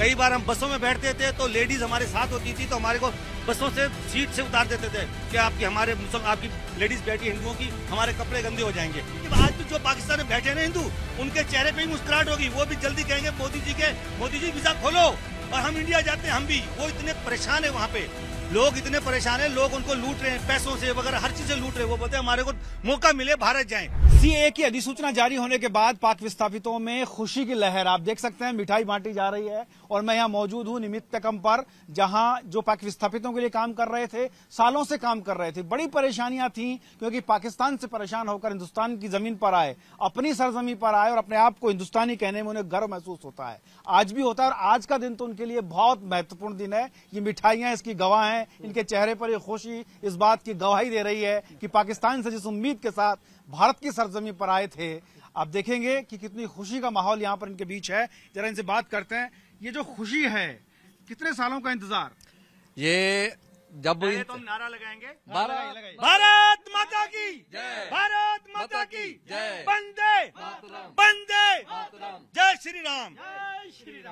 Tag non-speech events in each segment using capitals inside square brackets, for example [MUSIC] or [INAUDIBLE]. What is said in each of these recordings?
कई बार हम बसों में बैठते थे तो लेडीज हमारे साथ होती थी तो हमारे को बसों से सीट से उतार देते थे कि आपकी हमारे आपकी लेडीज बैठी हिंदुओं की हमारे कपड़े गंदे हो जाएंगे आज भी तो जो पाकिस्तान में बैठे ना हिंदू उनके चेहरे पे ही मुस्कुराहट होगी वो भी जल्दी कहेंगे मोदी जी के मोदी जी वीजा खोलो और हम इंडिया जाते हैं हम भी वो इतने परेशान है वहाँ पे लोग इतने परेशान है लोग उनको लूट रहे हैं पैसों से वगैरह हर चीज से लूट रहे हैं वो बोलते हैं हमारे को मौका मिले भारत जाए सीए की अधिसूचना जारी होने के बाद पाक विस्थापितों में खुशी की लहर आप देख सकते हैं मिठाई बांटी जा रही है और मैं यहां मौजूद हूं निमित्त कम पर जहां जो पाक विस्थापितों के लिए काम कर रहे थे सालों से काम कर रहे थे बड़ी परेशानियां थी क्योंकि पाकिस्तान से परेशान होकर हिंदुस्तान की जमीन पर आए अपनी सरजमी पर आए और अपने आप को हिंदुस्तानी कहने में उन्हें गर्व महसूस होता है आज भी होता है और आज का दिन तो उनके लिए बहुत महत्वपूर्ण दिन है ये मिठाइयां इसकी गवाह है इनके चेहरे पर ये खुशी इस बात की गवाही दे रही है कि पाकिस्तान से जिस उम्मीद के साथ भारत की सरजमी पर आए थे आप देखेंगे कि कितनी खुशी का माहौल यहाँ पर इनके बीच है जरा इनसे बात करते हैं ये जो खुशी है कितने सालों का इंतजार ये जब तो हम नारा लगाएंगे भारत, भारत माता की भारत माता की बंदे बंदे जय श्री राम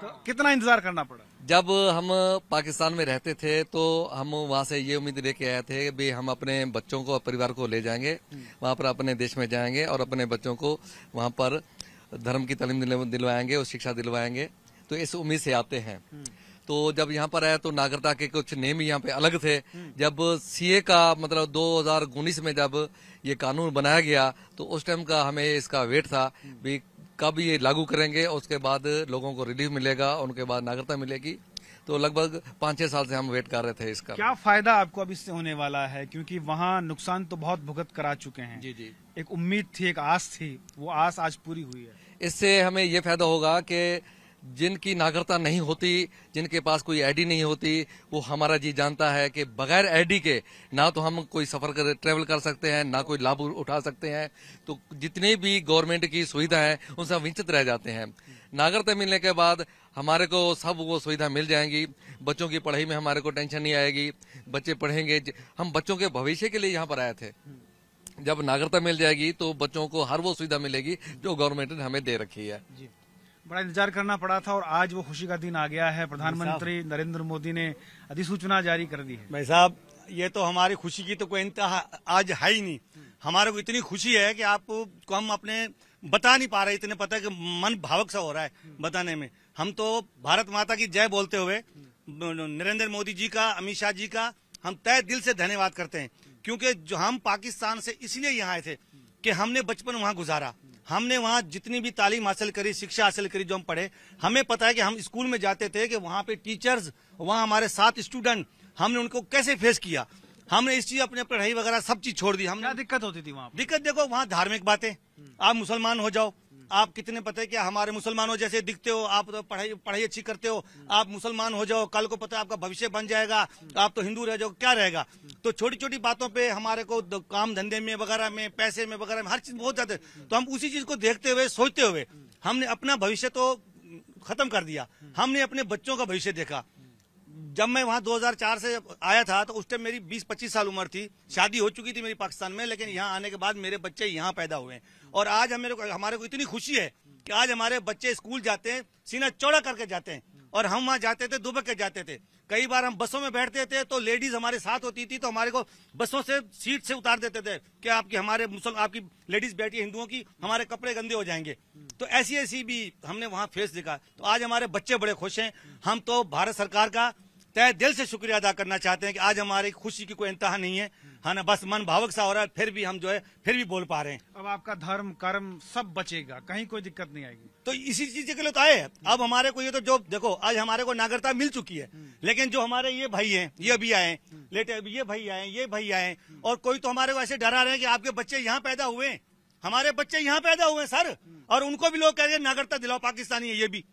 तो कितना इंतजार करना पड़ा जब हम पाकिस्तान में रहते थे तो हम वहाँ से ये उम्मीद लेके आए थे भी हम अपने बच्चों को परिवार को ले जाएंगे वहाँ पर अपने देश में जाएंगे और अपने बच्चों को वहाँ पर धर्म की तलीम दिलवाएंगे और शिक्षा दिलवाएंगे तो इस उम्मीद से आते हैं तो जब यहाँ पर आया तो नागरिकता के कुछ नियम यहाँ पे अलग थे जब सीए का मतलब दो में जब ये कानून बनाया गया तो उस टाइम का हमें इसका वेट था भी कब ये लागू करेंगे और उसके बाद लोगों को रिलीफ मिलेगा उनके बाद नागरिकता मिलेगी तो लगभग पाँच छह साल से हम वेट कर रहे थे इसका क्या फायदा आपको अब इससे होने वाला है क्योंकि वहाँ नुकसान तो बहुत भुगत करा चुके हैं जी जी एक उम्मीद थी एक आस थी वो आस आज पूरी हुई है इससे हमें ये फायदा होगा कि जिनकी नागरिकता नहीं होती जिनके पास कोई आईडी नहीं होती वो हमारा जी जानता है कि बगैर आईडी के ना तो हम कोई सफ़र कर ट्रेवल कर सकते हैं ना कोई लाभ उठा सकते हैं तो जितनी भी गवर्नमेंट की सुविधा है उनसे वंचित रह जाते हैं नागरिकता मिलने के बाद हमारे को सब वो सुविधा मिल जाएंगी बच्चों की पढ़ाई में हमारे को टेंशन नहीं आएगी बच्चे पढ़ेंगे हम बच्चों के भविष्य के लिए यहाँ पर आए थे जब नागरिकता मिल जाएगी तो बच्चों को हर वो सुविधा मिलेगी जो गवर्नमेंट ने हमें दे रखी है बड़ा इंतजार करना पड़ा था और आज वो खुशी का दिन आ गया है प्रधानमंत्री नरेंद्र मोदी ने अधिसूचना जारी कर दी है भाई साहब ये तो हमारी खुशी की तो कोई इंतहा आज है ही नहीं हमारे को इतनी खुशी है कि आपको हम अपने बता नहीं पा रहे इतने पता है कि मन भावक सा हो रहा है बताने में हम तो भारत माता की जय बोलते हुए नरेंद्र मोदी जी का अमित शाह जी का हम तय दिल से धन्यवाद करते हैं क्योंकि जो हम पाकिस्तान से इसलिए यहाँ आए थे कि हमने बचपन वहाँ गुजारा हमने वहाँ जितनी भी तालीम हासिल करी शिक्षा हासिल करी जो हम पढ़े हमें पता है कि हम स्कूल में जाते थे कि वहाँ पे टीचर्स वहाँ हमारे साथ स्टूडेंट हमने उनको कैसे फेस किया हमने इस चीज अपने पढ़ाई वगैरह सब चीज छोड़ दी हमने दिक्कत होती थी वहाँ दिक्कत देखो वहाँ धार्मिक बातें आप मुसलमान हो जाओ आप कितने पता है क्या हमारे मुसलमानों जैसे दिखते हो आप तो पढ़ाई पढ़ाई अच्छी करते हो आप मुसलमान हो जाओ कल को पता है आपका भविष्य बन जाएगा आप तो हिंदू रह जाओ क्या रहेगा तो छोटी छोटी बातों पे हमारे को काम धंधे में वगैरह में पैसे में वगैरह में हर चीज बहुत ज्यादा तो हम उसी चीज को देखते हुए सोचते हुए हमने अपना भविष्य तो खत्म कर दिया हमने अपने बच्चों का भविष्य देखा जब मैं वहाँ 2004 से आया था तो उस टाइम मेरी 20-25 साल उम्र थी शादी हो चुकी थी मेरी पाकिस्तान में लेकिन यहाँ आने के बाद मेरे बच्चे यहाँ पैदा हुए और आज हमारे को हमारे को इतनी खुशी है कि आज हमारे बच्चे स्कूल जाते हैं सीना चौड़ा करके जाते हैं और हम वहाँ जाते थे दुबक के जाते थे कई बार हम बसों में बैठते थे तो लेडीज हमारे साथ होती थी तो हमारे को बसों से सीट से उतार देते थे कि आपकी हमारे मुसलमान आपकी लेडीज बैठी हिंदुओं की हमारे कपड़े गंदे हो जाएंगे तो ऐसी ऐसी भी हमने वहाँ फेस दिखा तो आज हमारे बच्चे बड़े खुश हैं हम तो भारत सरकार का तय दिल से शुक्रिया अदा करना चाहते हैं कि आज हमारी खुशी की कोई इंतहा नहीं है हाँ ना बस मन भावक सा हो रहा है फिर भी हम जो है फिर भी बोल पा रहे हैं अब आपका धर्म कर्म सब बचेगा कहीं कोई दिक्कत नहीं आएगी तो इसी चीज के लिए तो आए अब हमारे को ये तो जो देखो आज हमारे को नागरिकता मिल चुकी है लेकिन जो हमारे ये भाई है ये अभी आए लेटे ये भाई आए ये भाई आए और कोई तो हमारे को ऐसे डरा रहे हैं कि आपके बच्चे यहाँ पैदा हुए हमारे बच्चे यहाँ पैदा हुए सर और उनको भी लोग कह रहे हैं नागरिकता दिलाओ पाकिस्तानी है ये भी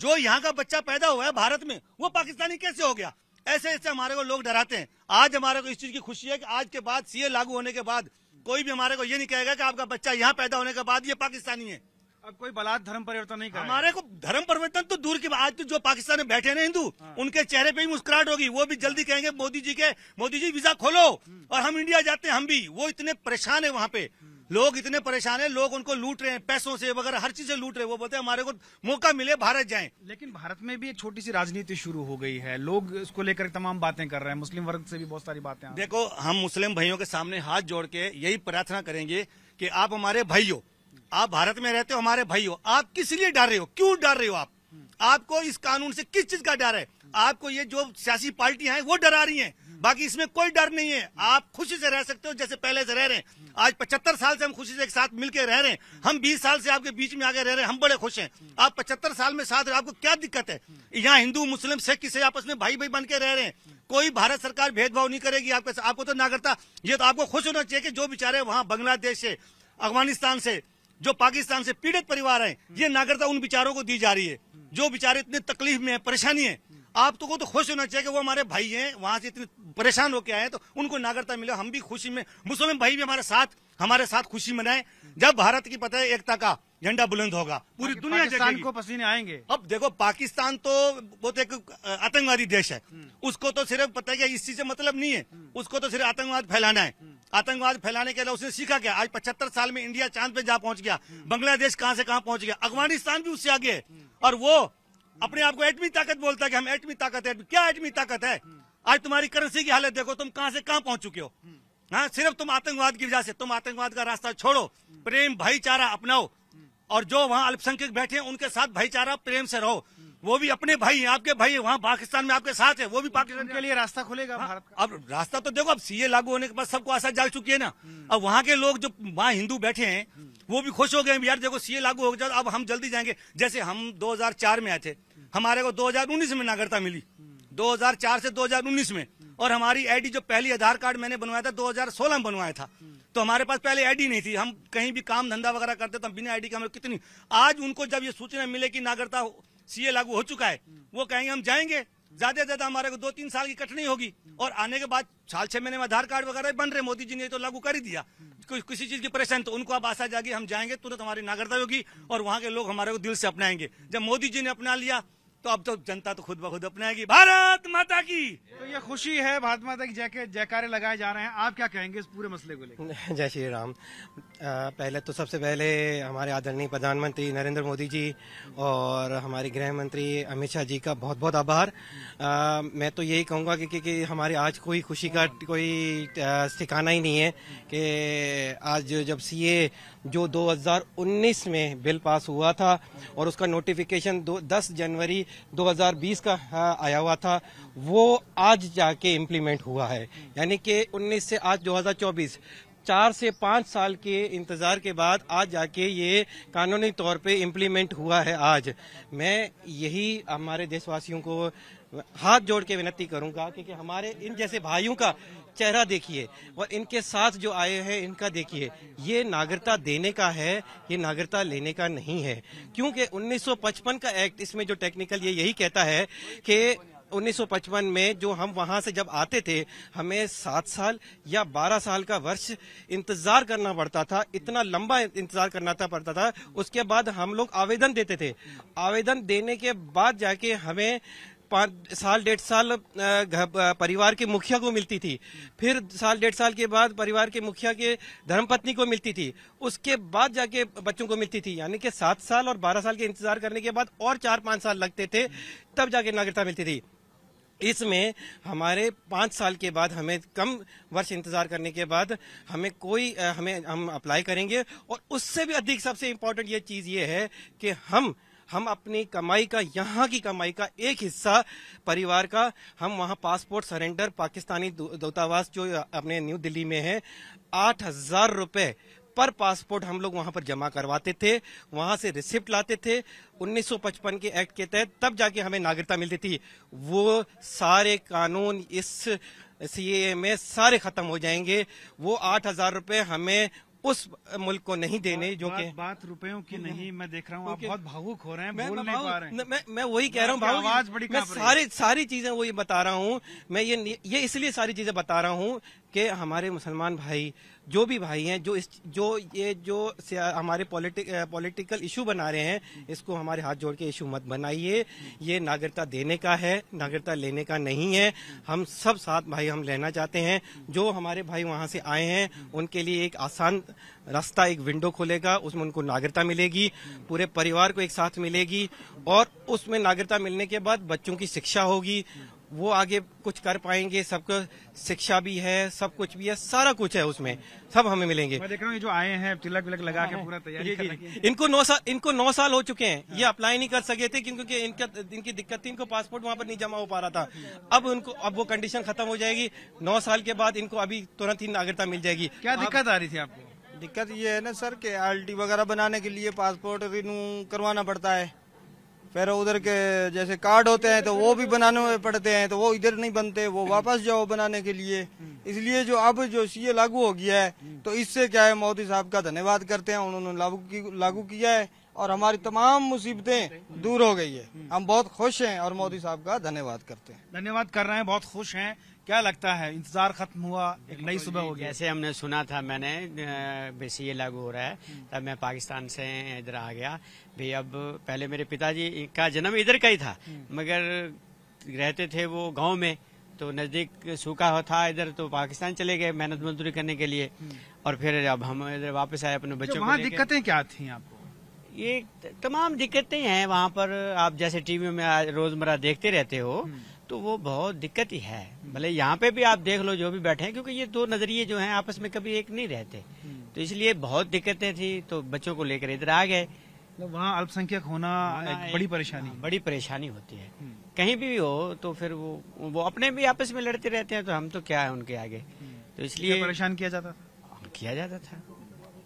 जो यहाँ का बच्चा पैदा हुआ है भारत में वो पाकिस्तानी कैसे हो गया ऐसे ऐसे हमारे को लोग डराते हैं आज हमारे को इस चीज की खुशी है कि आज के बाद सीए लागू होने के बाद कोई भी हमारे को ये नहीं कहेगा कि आपका बच्चा यहाँ पैदा होने के बाद ये पाकिस्तानी है अब कोई बलात् धर्म परिवर्तन नहीं कर हमारे को धर्म परिवर्तन तो दूर की आज तो जो पाकिस्तान में बैठे ना हिंदू हाँ। उनके चेहरे पे ही मुस्कुराहट होगी वो भी जल्दी कहेंगे मोदी जी के मोदी जी वीजा खोलो हम्म। और हम इंडिया जाते हैं हम भी वो इतने परेशान है वहाँ पे लोग इतने परेशान हैं लोग उनको लूट रहे हैं पैसों से वगैरह हर चीज से लूट रहे हैं वो बोलते हैं हमारे को मौका मिले भारत जाए लेकिन भारत में भी एक छोटी सी राजनीति शुरू हो गई है लोग इसको लेकर तमाम बातें कर रहे हैं मुस्लिम वर्ग से भी बहुत सारी बातें देखो हम मुस्लिम भाइयों के सामने हाथ जोड़ के यही प्रार्थना करेंगे कि आप हमारे भाई आप भारत में रहते हो हमारे भाई हो आप किस लिए डर रहे हो क्यों डर रहे हो आप आपको इस कानून से किस चीज का डर है आपको ये जो सियासी पार्टियां हैं वो डरा रही हैं बाकी इसमें कोई डर नहीं है आप खुशी से रह सकते हो जैसे पहले से रह रहे हैं आज पचहत्तर साल से हम खुशी से एक साथ मिलकर रह रहे हैं हम बीस साल से आपके बीच में आगे रह रहे हैं हम बड़े खुश हैं आप पचहत्तर साल में साथ आपको क्या दिक्कत है यहाँ हिंदू मुस्लिम सिख किसी आपस में भाई भाई बन के रह रहे हैं कोई भारत सरकार भेदभाव नहीं करेगी आपके आपको तो नागरिकता ये तो आपको खुश होना चाहिए कि जो बेचारे वहाँ बांग्लादेश से अफगानिस्तान से जो पाकिस्तान से पीड़ित परिवार है ये नागरिकता उन बिचारों को दी जा रही है जो बेचारे इतने तकलीफ में है परेशानी है आप तो को तो खुश होना चाहिए कि वो हमारे भाई हैं वहां से इतने परेशान होकर आए तो उनको नागरिकता मिले हम भी खुशी में मुस्लिम भाई भी हमारे साथ हमारे साथ खुशी मनाए जब भारत की पता है एकता का झंडा बुलंद होगा पूरी दुनिया पाकिस्तान को पसीने आएंगे अब देखो पाकिस्तान तो बहुत तो एक आतंकवादी देश है हम्म। उसको तो सिर्फ पता है इस चीज से मतलब नहीं है हम्म। उसको तो सिर्फ आतंकवाद फैलाना है हम्म। आतंकवाद फैलाने के लिए उसने सीखा क्या आज पचहत्तर साल में इंडिया चांद पे जा पहुंच गया बांग्लादेश कहाँ से कहाँ पहुंच गया अफगानिस्तान भी उससे आगे है और वो अपने आप को एटमी ताकत बोलता है कि हम एटमी ताकत है क्या एटमी ताकत है आज तुम्हारी करेंसी की हालत देखो तुम कहां से कहां पहुंच चुके हो हाँ सिर्फ तुम आतंकवाद की वजह से तुम आतंकवाद का रास्ता छोड़ो प्रेम भाईचारा अपनाओ और जो वहाँ अल्पसंख्यक बैठे हैं उनके साथ भाईचारा प्रेम से रहो वो भी अपने भाई हैं आपके भाई हैं वहाँ पाकिस्तान में आपके साथ है वो भी पाकिस्तान के लिए रास्ता खुलेगा हाँ, भारत का अब रास्ता तो देखो अब सीए लागू होने के बाद सबको आशा जाग चुकी है ना अब वहाँ के लोग जो वहाँ हिंदू बैठे हैं वो भी खुश हो गए यार देखो सीए लागू हो गया अब हम जल्दी जाएंगे जैसे हम दो में आए थे हमारे को 2019 में नागरिकता मिली 2004 से 2019 में और हमारी आईडी जो पहली आधार कार्ड मैंने बनवाया था 2016 में बनवाया था तो हमारे पास पहले आईडी नहीं थी हम कहीं भी काम धंधा वगैरह करते तो हम बिना आईडी के हमें कितनी आज उनको जब ये सूचना मिले की नागरिकता सीए लागू हो चुका है वो कहेंगे हम जाएंगे ज्यादा से ज्यादा हमारे को दो तीन साल की कठिनी होगी और आने के बाद साल छह महीने में आधार कार्ड वगैरह बन रहे मोदी जी ने तो लागू कर ही दिया कि, किसी चीज की परेशानी तो उनको आप आशा जागी हम जाएंगे तुरंत हमारी नागरिकता होगी और वहाँ के लोग हमारे को दिल से अपनाएंगे जब मोदी जी ने अपना लिया तो अब तो जनता तो खुद ब खुद अपनाएगी भारत माता की तो ये खुशी है भारत माता की जयके जयकारे लगाए जा रहे हैं आप क्या कहेंगे इस पूरे मसले को लेकर [LAUGHS] जय श्री राम पहले तो सबसे पहले हमारे आदरणीय प्रधानमंत्री नरेंद्र मोदी जी और हमारे गृह मंत्री अमित शाह जी का बहुत बहुत आभार मैं तो यही कहूँगा कि, कि, कि हमारे आज कोई खुशी का कोई ठिकाना ही नहीं है कि आज जब सी जो दो में बिल पास हुआ था और उसका नोटिफिकेशन दो दस जनवरी 2020 का हाँ, आया हुआ था वो आज जाके इम्प्लीमेंट हुआ है यानी कि 19 से आज 2024 चार से पाँच साल के इंतज़ार के बाद आज जाके ये कानूनी तौर पे इम्प्लीमेंट हुआ है आज मैं यही हमारे देशवासियों को हाथ जोड़ के विनती करूंगा क्योंकि हमारे इन जैसे भाइयों का चेहरा देखिए और इनके साथ जो आए हैं इनका देखिए ये नागरिकता देने का है ये नागरिकता लेने का नहीं है क्योंकि 1955 का एक्ट इसमें जो टेक्निकल ये यही कहता है कि 1955 में जो हम वहां से जब आते थे हमें सात साल या बारह साल का वर्ष इंतजार करना पड़ता था इतना लंबा इंतजार करना था पड़ता था उसके बाद हम लोग आवेदन देते थे आवेदन देने के बाद जाके हमें पाँच साल डेढ़ साल परिवार के मुखिया को मिलती थी फिर साल डेढ़ साल के बाद परिवार के मुखिया के धर्मपत्नी को मिलती थी उसके बाद जाके बच्चों को मिलती थी यानी कि सात साल और बारह साल के इंतजार करने के बाद और चार पाँच साल लगते थे तब जाके नागरिकता मिलती थी इसमें हमारे पाँच साल के बाद हमें कम वर्ष इंतज़ार करने के बाद हमें कोई हमें हम अप्लाई करेंगे और उससे भी अधिक सबसे इम्पोर्टेंट ये चीज़ ये है कि हम हम अपनी कमाई का यहाँ की कमाई का एक हिस्सा परिवार का हम वहाँ पासपोर्ट सरेंडर पाकिस्तानी दूतावास जो अपने न्यू दिल्ली में है आठ हजार रुपये पर पासपोर्ट हम लोग वहां पर जमा करवाते थे वहां से रिसिप्ट लाते थे 1955 के एक्ट के तहत तब जाके हमें नागरिकता मिलती थी वो सारे कानून इस सीए में सारे खत्म हो जाएंगे वो आठ हजार रुपये हमें उस मुल्क को नहीं देने जो कि बात रुपयों की नहीं हम्म। मैं देख रहा हूँ आप बहुत भावुक हो रहे हैं मैं, बोल नहीं पा रहे हैं। मैं मैं वही कह रहा हूँ भावुक आवाज बड़ी मैं सारी सारी चीजें वही बता रहा हूँ मैं ये ये इसलिए सारी चीजें बता रहा हूँ कि हमारे मुसलमान भाई जो भी भाई हैं जो इस जो ये जो हमारे पॉलिटिक पॉलिटिकल इशू बना रहे हैं इसको हमारे हाथ जोड़ के इशू मत बनाइए ये नागरिकता देने का है नागरिकता लेने का नहीं है हम सब साथ भाई हम लेना चाहते हैं जो हमारे भाई वहां से आए हैं उनके लिए एक आसान रास्ता एक विंडो खोलेगा उसमें उनको नागरिकता मिलेगी पूरे परिवार को एक साथ मिलेगी और उसमें नागरिकता मिलने के बाद बच्चों की शिक्षा होगी वो आगे कुछ कर पाएंगे सबको शिक्षा भी है सब कुछ भी है सारा कुछ है उसमें सब हमें मिलेंगे मैं देख रहा हूँ जो आए हैं तिलक विलक लगा के हाँ, पूरा हाँ। तैयारी इनको नौ साल इनको नौ साल हो चुके हैं हाँ। ये अप्लाई नहीं कर सके थे क्योंकि इनका इनकी दिक्कत थी इनको पासपोर्ट वहाँ पर नहीं जमा हो पा रहा था अब उनको अब वो कंडीशन खत्म हो जाएगी नौ साल के बाद इनको अभी तुरंत ही नागरिकता मिल जाएगी क्या दिक्कत आ रही थी आपको दिक्कत ये है ना सर की आर वगैरह बनाने के लिए पासपोर्ट रिन्यू करवाना पड़ता है फिर उधर के जैसे कार्ड होते हैं तो वो भी बनाने में पड़ते हैं तो वो इधर नहीं बनते वो हम्म। वापस जाओ बनाने के लिए हम्म। इसलिए जो अब जो सीए लागू हो गया है हम्म। तो इससे क्या है मोदी साहब का धन्यवाद करते हैं उन्होंने लागू की, लागू किया है और हमारी तमाम मुसीबतें दूर हो गई है हम बहुत खुश हैं और मोदी साहब का धन्यवाद करते हैं धन्यवाद कर रहे हैं बहुत खुश हैं क्या लगता है इंतजार खत्म हुआ एक नई सुबह गई जैसे हमने सुना था मैंने वैसे ये लागू हो रहा है तब मैं पाकिस्तान से इधर आ गया भी अब पहले मेरे पिताजी का जन्म इधर का ही था हम्म। मगर रहते थे वो गांव में तो नज़दीक सूखा होता था इधर तो पाकिस्तान चले गए मेहनत मजदूरी करने के लिए हम्म। और फिर अब हम इधर वापस आए अपने बच्चों को दिक्कतें क्या थी आपको ये तमाम दिक्कतें हैं वहाँ पर आप जैसे टीवी में रोजमर्रा देखते रहते हो हम्म। तो वो बहुत दिक्कत ही है भले यहाँ पे भी आप देख लो जो भी बैठे हैं क्योंकि ये दो नजरिए जो हैं आपस में कभी एक नहीं रहते हम्म। तो इसलिए बहुत दिक्कतें थी तो बच्चों को लेकर इधर आ गए तो वहाँ अल्पसंख्यक होना, एक बड़ी परेशानी हाँ, बड़ी परेशानी होती है हम्म। कहीं भी, भी हो तो फिर वो वो अपने भी आपस में लड़ते रहते हैं तो हम तो क्या है उनके आगे हम्म। तो इसलिए परेशान किया जाता था हाँ, किया जाता था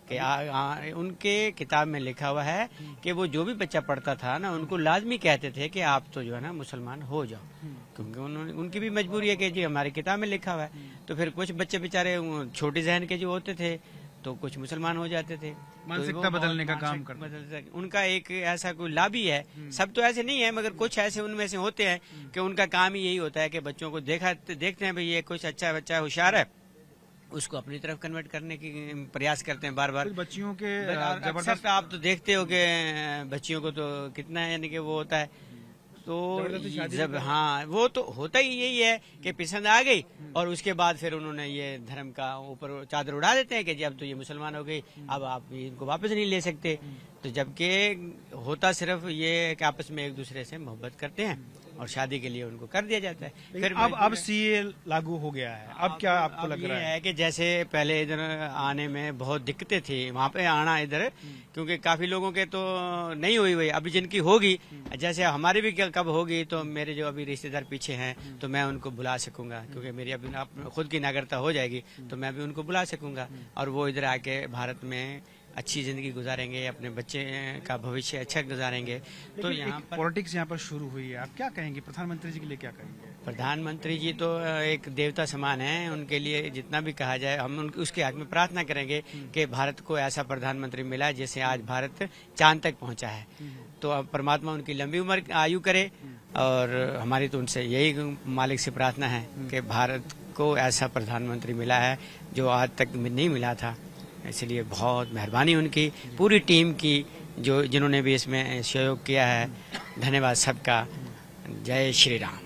कि आ, आ, उनके किताब में लिखा हुआ है कि वो जो भी बच्चा पढ़ता था ना उनको लाजमी कहते थे कि आप तो जो है ना मुसलमान हो जाओ क्योंकि उन्होंने उनकी भी मजबूरी है कि जी हमारी किताब में लिखा हुआ है तो फिर कुछ बच्चे बेचारे छोटे जहन के जो होते थे तो कुछ मुसलमान हो जाते थे मानसिकता तो बदलने का काम कर उनका एक ऐसा कोई लाभ है हम्म। सब तो ऐसे नहीं है मगर कुछ ऐसे उनमें से होते हैं कि उनका काम ही यही होता है कि बच्चों को देखा देखते हैं भाई ये कुछ अच्छा बच्चा होशियार है उसको अपनी तरफ कन्वर्ट करने की प्रयास करते हैं बार बार बच्चियों के जबरदस्त तो आप तो देखते हो कि बच्चियों को तो कितना यानी कि वो होता है तो जब हाँ वो तो होता ही यही है कि पसंद आ गई और उसके बाद फिर उन्होंने ये धर्म का ऊपर चादर उड़ा देते हैं कि जब तो ये मुसलमान हो गई अब आप इनको वापस नहीं ले सकते तो जबकि होता सिर्फ ये कि आपस में एक दूसरे से मोहब्बत करते हैं और शादी के लिए उनको कर दिया जाता है फिर अब अब सीए लागू हो गया है अब, क्या आपको अब लग रहा है? है कि जैसे पहले इधर आने में बहुत दिक्कतें थी वहाँ पे आना इधर हम्म। क्योंकि काफी लोगों के तो नहीं हुई हुई अभी जिनकी होगी हम्म। जैसे हमारी भी कब होगी तो मेरे जो अभी रिश्तेदार पीछे हैं हम्म। तो मैं उनको बुला सकूंगा क्योंकि मेरी अभी खुद की नागरिकता हो जाएगी तो मैं भी उनको बुला सकूंगा और वो इधर आके भारत में अच्छी ज़िंदगी गुजारेंगे अपने बच्चे का भविष्य अच्छा गुजारेंगे तो यहाँ पॉलिटिक्स यहाँ पर शुरू हुई है आप क्या कहेंगे प्रधानमंत्री जी के लिए क्या कहेंगे प्रधानमंत्री जी तो एक देवता समान है उनके लिए जितना भी कहा जाए हम उनके उसके आग में प्रार्थना करेंगे हम्म। कि भारत को ऐसा प्रधानमंत्री मिला जैसे आज भारत चांद तक पहुँचा है हम्म। तो अब परमात्मा उनकी लंबी उम्र आयु करे हम्म। और हमारी तो उनसे यही मालिक से प्रार्थना है कि भारत को ऐसा प्रधानमंत्री मिला है जो आज तक नहीं मिला था इसलिए बहुत मेहरबानी उनकी पूरी टीम की जो जिन्होंने भी इसमें सहयोग किया है धन्यवाद सबका जय श्री राम